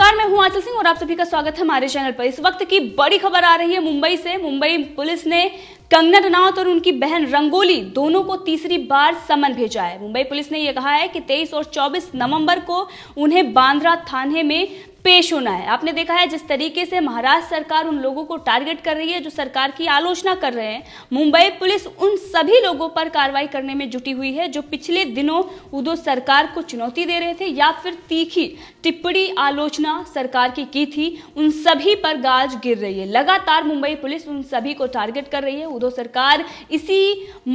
नमस्कार मैं हूं आचल सिंह और आप सभी का स्वागत है हमारे चैनल पर इस वक्त की बड़ी खबर आ रही है मुंबई से मुंबई पुलिस ने कंगना रनावत और उनकी बहन रंगोली दोनों को तीसरी बार समन भेजा है मुंबई पुलिस ने यह कहा है कि 23 और 24 नवंबर को उन्हें बांद्रा थाने में पेश होना है आपने देखा है जिस तरीके से महाराष्ट्र सरकार उन लोगों को टारगेट कर रही है जो सरकार की आलोचना कर रहे हैं मुंबई पुलिस उन सभी लोगों पर कार्रवाई करने में जुटी हुई है जो पिछले दिनों उदो सरकार को चुनौती दे रहे थे या फिर तीखी टिप्पणी आलोचना घोषणा सरकार की की थी उन सभी पर गाज गिर रही है लगातार मुंबई पुलिस उन सभी को टारगेट कर रही है उधो सरकार इसी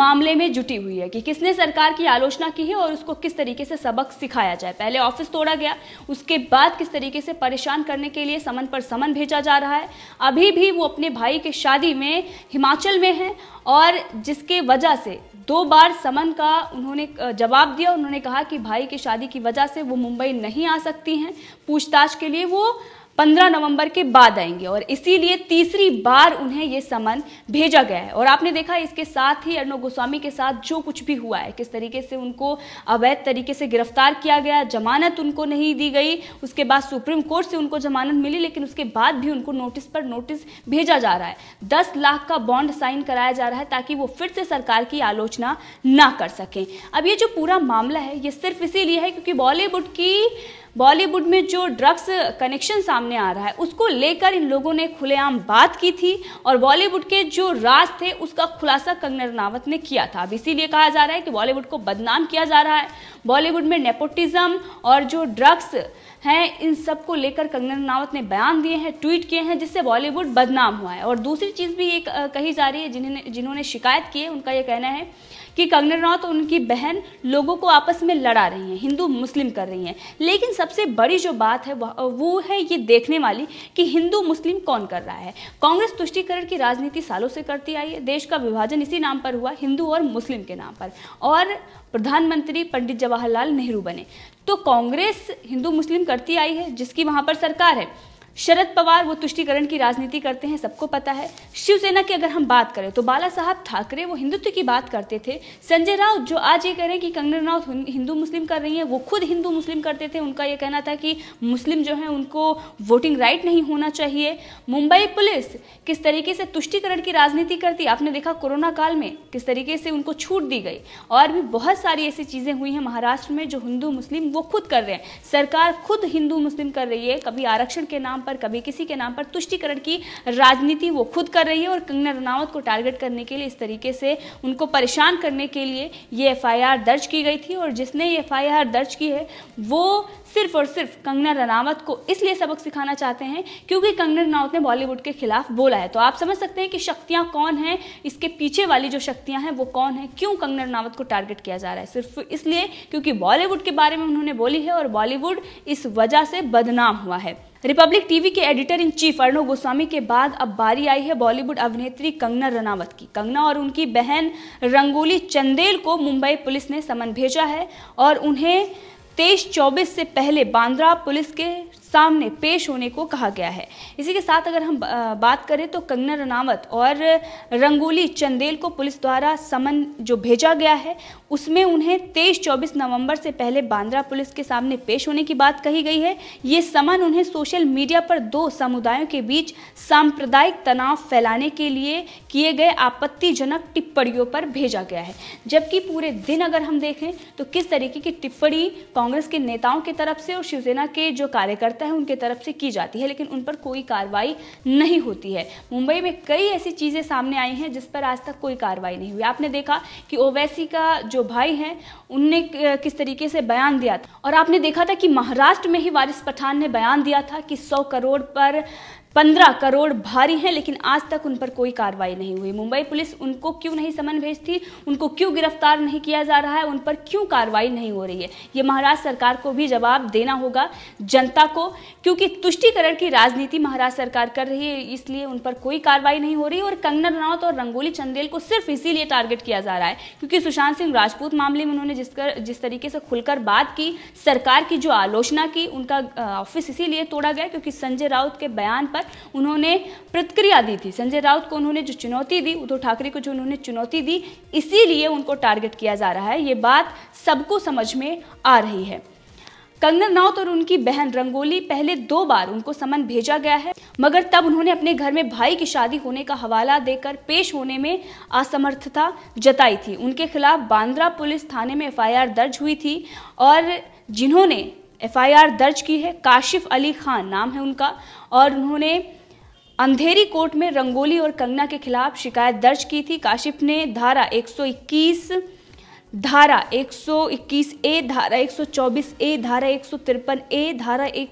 मामले में जुटी हुई है कि किसने सरकार की आलोचना की है और उसको किस तरीके से सबक सिखाया जाए पहले ऑफिस तोड़ा गया उसके बाद किस तरीके से परेशान करने के लिए समन पर समन भेजा जा रहा है अभी भी वो अपने भाई के शादी में हिमाचल में है और जिसके वजह से दो बार समन का उन्होंने जवाब दिया उन्होंने कहा कि भाई की शादी की वजह से वो मुंबई नहीं आ सकती हैं पूछताछ के लिए वो 15 नवंबर के बाद आएंगे और इसीलिए तीसरी बार उन्हें ये समन भेजा गया है और आपने देखा इसके साथ ही अर्णव गोस्वामी के साथ जो कुछ भी हुआ है किस तरीके से उनको अवैध तरीके से गिरफ्तार किया गया जमानत उनको नहीं दी गई उसके बाद सुप्रीम कोर्ट से उनको जमानत मिली लेकिन उसके बाद भी उनको नोटिस पर नोटिस भेजा जा रहा है दस लाख का बॉन्ड साइन कराया जा रहा है ताकि वो फिर से सरकार की आलोचना ना कर सकें अब ये जो पूरा मामला है ये सिर्फ इसीलिए है क्योंकि बॉलीवुड की बॉलीवुड में जो ड्रग्स कनेक्शन सामने आ रहा है उसको लेकर इन लोगों ने खुलेआम बात की थी और बॉलीवुड के जो राज थे उसका खुलासा कंगना रनावत ने किया था अब इसीलिए कहा जा रहा है कि बॉलीवुड को बदनाम किया जा रहा है बॉलीवुड में नेपोटिज्म और जो ड्रग्स हैं इन सब को लेकर कंगना रनावत ने बयान दिए हैं ट्वीट किए हैं जिससे बॉलीवुड बदनाम हुआ है और दूसरी चीज़ भी ये कही जा रही है जिन्होंने जिन्होंने शिकायत की है उनका ये कहना है कि कंगना रनौत उनकी बहन लोगों को आपस में लड़ा रही हैं हिंदू मुस्लिम कर रही हैं लेकिन सबसे बड़ी जो बात है वो है ये देखने वाली कि हिंदू मुस्लिम कौन कर रहा है कांग्रेस तुष्टिकरण की राजनीति सालों से करती आई है देश का विभाजन इसी नाम पर हुआ हिंदू और मुस्लिम के नाम पर और प्रधानमंत्री पंडित जवाहरलाल नेहरू बने तो कांग्रेस हिंदू मुस्लिम करती आई है जिसकी वहाँ पर सरकार है शरद पवार वो तुष्टिकरण की राजनीति करते हैं सबको पता है शिवसेना की अगर हम बात करें तो बाला साहब ठाकरे वो हिंदुत्व की बात करते थे संजय राउत जो आज ये कह रहे हैं कि कंगना राउत हिंदू मुस्लिम कर रही हैं वो खुद हिंदू मुस्लिम करते थे उनका ये कहना था कि मुस्लिम जो है उनको वोटिंग राइट नहीं होना चाहिए मुंबई पुलिस किस तरीके से तुष्टिकरण की राजनीति करती आपने देखा कोरोना काल में किस तरीके से उनको छूट दी गई और भी बहुत सारी ऐसी चीज़ें हुई हैं महाराष्ट्र में जो हिंदू मुस्लिम वो खुद कर रहे हैं सरकार खुद हिंदू मुस्लिम कर रही है कभी आरक्षण के नाम पर कभी किसी के नाम पर तुष्टिकरण की राजनीति वो खुद कर रही है और कंगना रनावत को टारगेट करने के लिए इस तरीके से उनको परेशान करने के लिए ये एफआईआर दर्ज की गई थी और जिसने ये एफआईआर दर्ज की है वो सिर्फ और सिर्फ कंगना रनावत को इसलिए सबक सिखाना चाहते हैं क्योंकि कंगना रनावत ने बॉलीवुड के खिलाफ बोला है तो आप समझ सकते हैं कि शक्तियां कौन हैं इसके पीछे वाली जो शक्तियां हैं वो कौन है क्यों कंगना रनावत को टारगेट किया जा रहा है सिर्फ इसलिए क्योंकि बॉलीवुड के बारे में उन्होंने बोली है और बॉलीवुड इस वजह से बदनाम हुआ है रिपब्लिक टीवी के editor in chief Arnab Goswami के बाद अब बारी आई है बॉलीवुड अभिनेत्री कंगना रनावत की कंगना और उनकी बहन रंगोली चंदेल को मुंबई पुलिस ने समन भेजा है और उन्हें तेईस चौबीस से पहले बांद्रा पुलिस के सामने पेश होने को कहा गया है इसी के साथ अगर हम बात करें तो कंगना रनावत और रंगोली चंदेल को पुलिस द्वारा समन जो भेजा गया है उसमें उन्हें तेईस चौबीस नवंबर से पहले बांद्रा पुलिस के सामने पेश होने की बात कही गई है ये समन उन्हें सोशल मीडिया पर दो समुदायों के बीच सांप्रदायिक तनाव फैलाने के लिए किए गए आपत्तिजनक टिप्पणियों पर भेजा गया है जबकि पूरे दिन अगर हम देखें तो किस तरीके की टिप्पणी कांग्रेस के नेताओं की तरफ से और शिवसेना के जो कार्यकर्ता करता है उनके तरफ से की जाती है लेकिन उन पर कोई कार्रवाई नहीं होती है मुंबई में कई ऐसी चीज़ें सामने आई हैं जिस पर आज तक कोई कार्रवाई नहीं हुई आपने देखा कि ओवैसी का जो भाई है उनने किस तरीके से बयान दिया था और आपने देखा था कि महाराष्ट्र में ही वारिस पठान ने बयान दिया था कि सौ करोड़ पर पंद्रह करोड़ भारी हैं लेकिन आज तक उन पर कोई कार्रवाई नहीं हुई मुंबई पुलिस उनको क्यों नहीं समन भेजती उनको क्यों गिरफ्तार नहीं किया जा रहा है उन पर क्यों कार्रवाई नहीं हो रही है ये महाराष्ट्र सरकार को भी जवाब देना होगा जनता को क्योंकि तुष्टिकरण की राजनीति महाराष्ट्र सरकार कर रही है इसलिए उन पर कोई कार्रवाई नहीं हो रही और कंगना रनौत और रंगोली चंदेल को सिर्फ इसीलिए टारगेट किया जा रहा है क्योंकि सुशांत सिंह राजपूत मामले में उन्होंने जिस जिस तरीके से खुलकर बात की सरकार की जो आलोचना की उनका ऑफिस इसीलिए तोड़ा गया क्योंकि संजय राउत के बयान पर उन्होंने प्रतिक्रिया दी थी संजय राउत को उन्होंने जो चुनौती दी उद्धव ठाकरे को जो उन्होंने चुनौती दी इसीलिए उनको टारगेट किया जा रहा है ये बात सबको समझ में आ रही है कंगन राउत और उनकी बहन रंगोली पहले दो बार उनको समन भेजा गया है मगर तब उन्होंने अपने घर में भाई की शादी होने का हवाला देकर पेश होने में असमर्थता जताई थी उनके खिलाफ बांद्रा पुलिस थाने में एफआईआर दर्ज हुई थी और जिन्होंने एफआईआर दर्ज की है काशिफ अली खान नाम है उनका और उन्होंने अंधेरी कोर्ट में रंगोली और कंगना के खिलाफ शिकायत दर्ज की थी काशिफ ने धारा 121 धारा 121 ए धारा 124 ए धारा एक ए धारा एक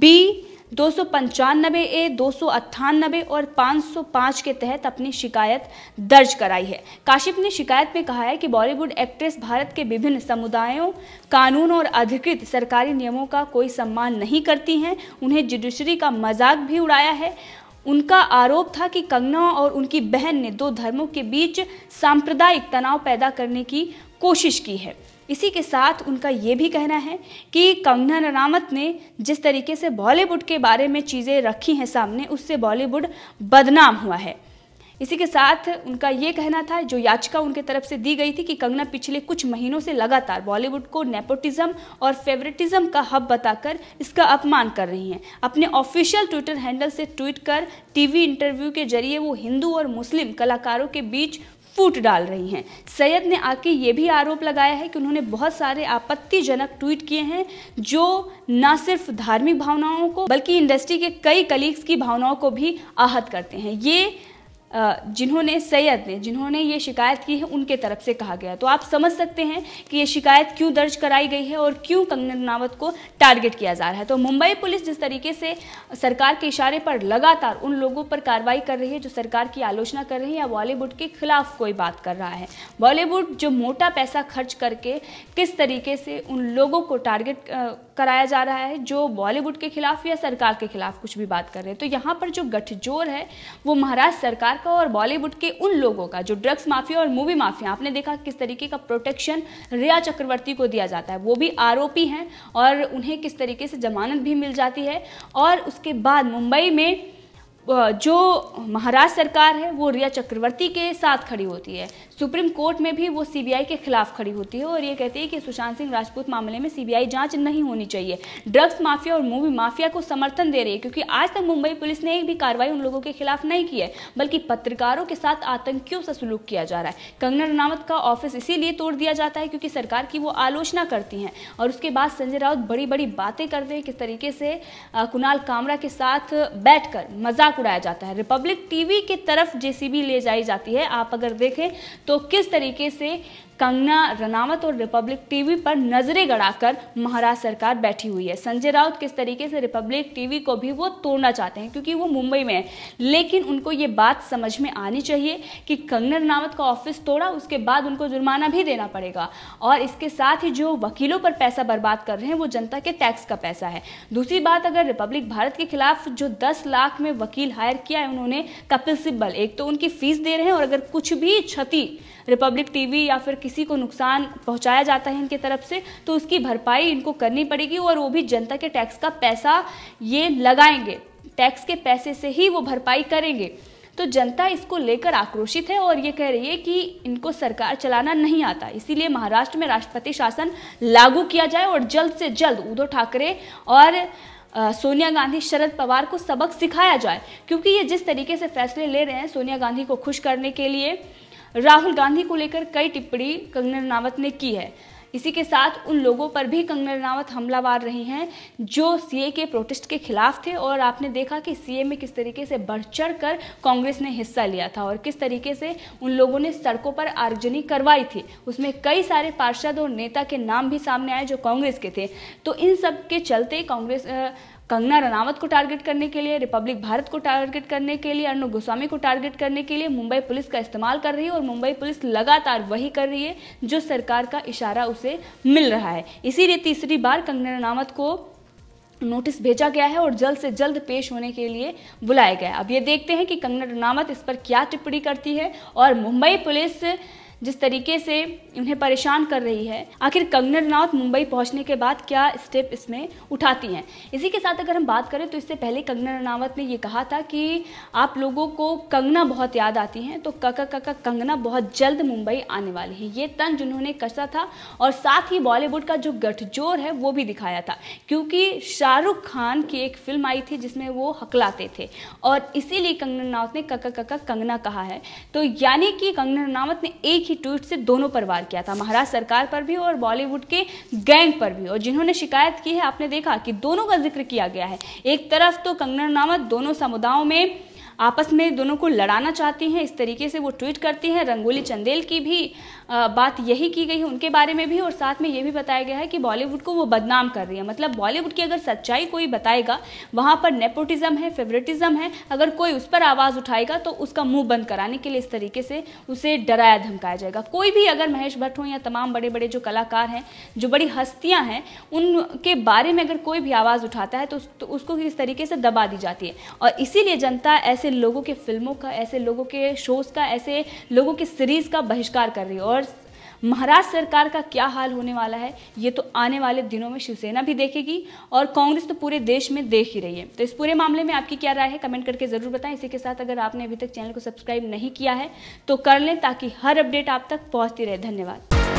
बी दो सौ पंचानबे ए दो सौ अट्ठानबे और 505 के तहत अपनी शिकायत दर्ज कराई है काशिप ने शिकायत में कहा है कि बॉलीवुड एक्ट्रेस भारत के विभिन्न समुदायों कानून और अधिकृत सरकारी नियमों का कोई सम्मान नहीं करती हैं उन्हें जुडिशरी का मजाक भी उड़ाया है उनका आरोप था कि कंगना और उनकी बहन ने दो धर्मों के बीच सांप्रदायिक तनाव पैदा करने की कोशिश की है इसी के साथ उनका ये भी कहना है कि कंगना रनामत ने जिस तरीके से बॉलीवुड के बारे में चीज़ें रखी हैं सामने उससे बॉलीवुड बदनाम हुआ है इसी के साथ उनका ये कहना था जो याचिका उनके तरफ से दी गई थी कि कंगना पिछले कुछ महीनों से लगातार बॉलीवुड को नेपोटिज्म और फेवरेटिज्म का हब बताकर इसका अपमान कर रही हैं अपने ऑफिशियल ट्विटर हैंडल से ट्वीट कर टीवी इंटरव्यू के जरिए वो हिंदू और मुस्लिम कलाकारों के बीच फूट डाल रही हैं सैयद ने आके ये भी आरोप लगाया है कि उन्होंने बहुत सारे आपत्तिजनक ट्वीट किए हैं जो न सिर्फ धार्मिक भावनाओं को बल्कि इंडस्ट्री के कई कलीग्स की भावनाओं को भी आहत करते हैं ये जिन्होंने सैयद ने जिन्होंने ये शिकायत की है उनके तरफ से कहा गया तो आप समझ सकते हैं कि ये शिकायत क्यों दर्ज कराई गई है और क्यों कंगन रनावत को टारगेट किया जा रहा है तो मुंबई पुलिस जिस तरीके से सरकार के इशारे पर लगातार उन लोगों पर कार्रवाई कर रही है जो सरकार की आलोचना कर रही है या बॉलीवुड के खिलाफ कोई बात कर रहा है बॉलीवुड जो मोटा पैसा खर्च करके किस तरीके से उन लोगों को टारगेट कराया जा रहा है जो बॉलीवुड के खिलाफ या सरकार के खिलाफ कुछ भी बात कर रहे हैं तो यहाँ पर जो गठजोड़ है वो महाराष्ट्र सरकार का और बॉलीवुड के उन लोगों का जो ड्रग्स माफिया और मूवी माफिया आपने देखा किस तरीके का प्रोटेक्शन रिया चक्रवर्ती को दिया जाता है वो भी आरोपी हैं और उन्हें किस तरीके से जमानत भी मिल जाती है और उसके बाद मुंबई में जो महाराष्ट्र सरकार है वो रिया चक्रवर्ती के साथ खड़ी होती है सुप्रीम कोर्ट में भी वो सीबीआई के खिलाफ खड़ी होती है और ये कहती है कि सुशांत सिंह राजपूत मामले में सीबीआई जांच नहीं होनी चाहिए ड्रग्स माफिया और मूवी माफिया को समर्थन दे रही है क्योंकि आज तक मुंबई पुलिस ने एक भी कार्रवाई उन लोगों के खिलाफ नहीं की है बल्कि पत्रकारों के साथ आतंकियों से सलूक किया जा रहा है कंगना रनावत का ऑफिस इसीलिए तोड़ दिया जाता है क्योंकि सरकार की वो आलोचना करती हैं और उसके बाद संजय राउत बड़ी बड़ी बातें करते हैं किस तरीके से कुणाल कामरा के साथ बैठकर मजाक मजाक उड़ाया जाता है रिपब्लिक टीवी की तरफ जेसीबी ले जाई जाती है आप अगर देखें तो किस तरीके से कंगना रनावत और रिपब्लिक टीवी पर नजरें गड़ाकर महाराष्ट्र सरकार बैठी हुई है संजय राउत किस तरीके से रिपब्लिक टीवी को भी वो तोड़ना चाहते हैं क्योंकि वो मुंबई में है लेकिन उनको ये बात समझ में आनी चाहिए कि कंगना रनावत का ऑफिस तोड़ा उसके बाद उनको जुर्माना भी देना पड़ेगा और इसके साथ ही जो वकीलों पर पैसा बर्बाद कर रहे हैं वो जनता के टैक्स का पैसा है दूसरी बात अगर रिपब्लिक भारत के खिलाफ जो दस लाख में वकील हायर किया है उन्होंने कपिल सिब्बल एक तो उनकी फीस दे रहे हैं और अगर कुछ भी क्षति रिपब्लिक टीवी या फिर किसी को नुकसान पहुंचाया जाता है इनकी तरफ से तो उसकी भरपाई इनको करनी पड़ेगी और वो भी जनता के टैक्स का पैसा ये लगाएंगे टैक्स के पैसे से ही वो भरपाई करेंगे तो जनता इसको लेकर आक्रोशित है और ये कह रही है कि इनको सरकार चलाना नहीं आता इसीलिए महाराष्ट्र में राष्ट्रपति शासन लागू किया जाए और जल्द से जल्द उद्धव ठाकरे और सोनिया गांधी शरद पवार को सबक सिखाया जाए क्योंकि ये जिस तरीके से फैसले ले रहे हैं सोनिया गांधी को खुश करने के लिए राहुल गांधी को लेकर कई टिप्पणी कंगना रनावत ने की है इसी के साथ उन लोगों पर भी कंगना रनावत हमलावार रही हैं जो सीए के प्रोटेस्ट के खिलाफ थे और आपने देखा कि सीए में किस तरीके से बढ़ चढ़ कर कांग्रेस ने हिस्सा लिया था और किस तरीके से उन लोगों ने सड़कों पर आगजनी करवाई थी उसमें कई सारे पार्षद और नेता के नाम भी सामने आए जो कांग्रेस के थे तो इन सब के चलते कांग्रेस कंगना रनावत को टारगेट करने के लिए रिपब्लिक भारत को टारगेट करने के लिए अर्णु गोस्वामी को टारगेट करने के लिए मुंबई पुलिस का इस्तेमाल कर रही है और मुंबई पुलिस लगातार वही कर रही है जो सरकार का इशारा उसे मिल रहा है इसीलिए तीसरी बार कंगना रनावत को नोटिस भेजा गया है और जल्द से जल्द पेश होने के लिए बुलाया गया अब ये देखते हैं कि कंगना रनावत इस पर क्या टिप्पणी करती है और मुंबई पुलिस जिस तरीके से उन्हें परेशान कर रही है आखिर कंगना रनौत मुंबई पहुंचने के बाद क्या स्टेप इसमें उठाती हैं इसी के साथ अगर हम बात करें तो इससे पहले कंगना रनावत ने ये कहा था कि आप लोगों को कंगना बहुत याद आती हैं तो कका कका कंगना बहुत जल्द मुंबई आने वाली है ये तंज उन्होंने कसा था और साथ ही बॉलीवुड का जो गठजोर है वो भी दिखाया था क्योंकि शाहरुख खान की एक फिल्म आई थी जिसमें वो हकलाते थे और इसीलिए कंगना रनौत ने कका कका कंगना कहा है तो यानी कि कंगना रनावत ने एक ही ट्वीट से दोनों पर वार किया था महाराज सरकार पर भी और बॉलीवुड के गैंग पर भी और जिन्होंने शिकायत की है आपने देखा कि दोनों का जिक्र किया गया है एक तरफ तो कंगना रनावत दोनों समुदायों में आपस में दोनों को लड़ाना चाहती हैं इस तरीके से वो ट्वीट करती हैं रंगोली चंदेल की भी बात यही की गई है उनके बारे में भी और साथ में ये भी बताया गया है कि बॉलीवुड को वो बदनाम कर रही है मतलब बॉलीवुड की अगर सच्चाई कोई बताएगा वहाँ पर नेपोटिज्म है फेवरेटिज्म है अगर कोई उस पर आवाज़ उठाएगा तो उसका मुंह बंद कराने के लिए इस तरीके से उसे डराया धमकाया जाएगा कोई भी अगर महेश भट्ट हो या तमाम बड़े बड़े जो कलाकार हैं जो बड़ी हस्तियाँ हैं उनके बारे में अगर कोई भी आवाज़ उठाता है तो, तो उसको इस तरीके से दबा दी जाती है और इसीलिए जनता ऐसे ऐसे लोगों के फिल्मों का ऐसे लोगों के शोज़ का ऐसे लोगों के सीरीज़ का बहिष्कार कर रही है और महाराष्ट्र सरकार का क्या हाल होने वाला है ये तो आने वाले दिनों में शिवसेना भी देखेगी और कांग्रेस तो पूरे देश में देख ही रही है तो इस पूरे मामले में आपकी क्या राय है कमेंट करके ज़रूर बताएं इसी के साथ अगर आपने अभी तक चैनल को सब्सक्राइब नहीं किया है तो कर लें ताकि हर अपडेट आप तक पहुँचती रहे धन्यवाद